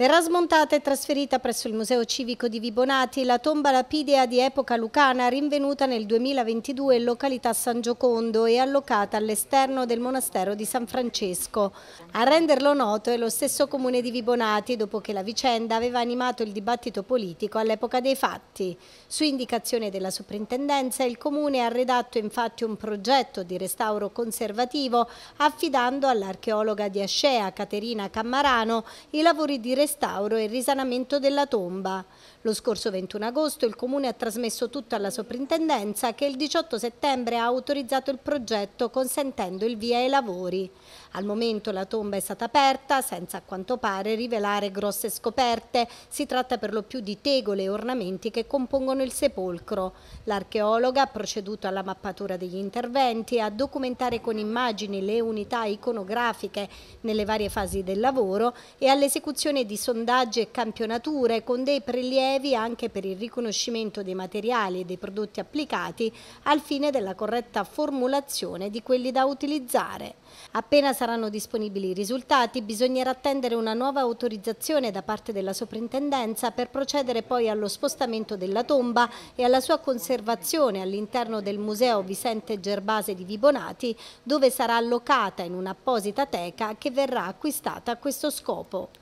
Verrà smontata e trasferita presso il Museo Civico di Vibonati la tomba lapidea di epoca lucana rinvenuta nel 2022 in località San Giocondo e allocata all'esterno del monastero di San Francesco. A renderlo noto è lo stesso comune di Vibonati dopo che la vicenda aveva animato il dibattito politico all'epoca dei fatti. Su indicazione della soprintendenza il comune ha redatto infatti un progetto di restauro conservativo affidando all'archeologa di Ascea Caterina Cammarano i lavori di restauro restauro e risanamento della tomba. Lo scorso 21 agosto il Comune ha trasmesso tutto alla soprintendenza che il 18 settembre ha autorizzato il progetto consentendo il via ai lavori. Al momento la tomba è stata aperta senza a quanto pare rivelare grosse scoperte. Si tratta per lo più di tegole e ornamenti che compongono il sepolcro. L'archeologa ha proceduto alla mappatura degli interventi a documentare con immagini le unità iconografiche nelle varie fasi del lavoro e all'esecuzione di sondaggi e campionature con dei prelievi anche per il riconoscimento dei materiali e dei prodotti applicati al fine della corretta formulazione di quelli da utilizzare. Appena saranno disponibili i risultati bisognerà attendere una nuova autorizzazione da parte della soprintendenza per procedere poi allo spostamento della tomba e alla sua conservazione all'interno del Museo Vicente Gerbase di Vibonati dove sarà allocata in un'apposita teca che verrà acquistata a questo scopo.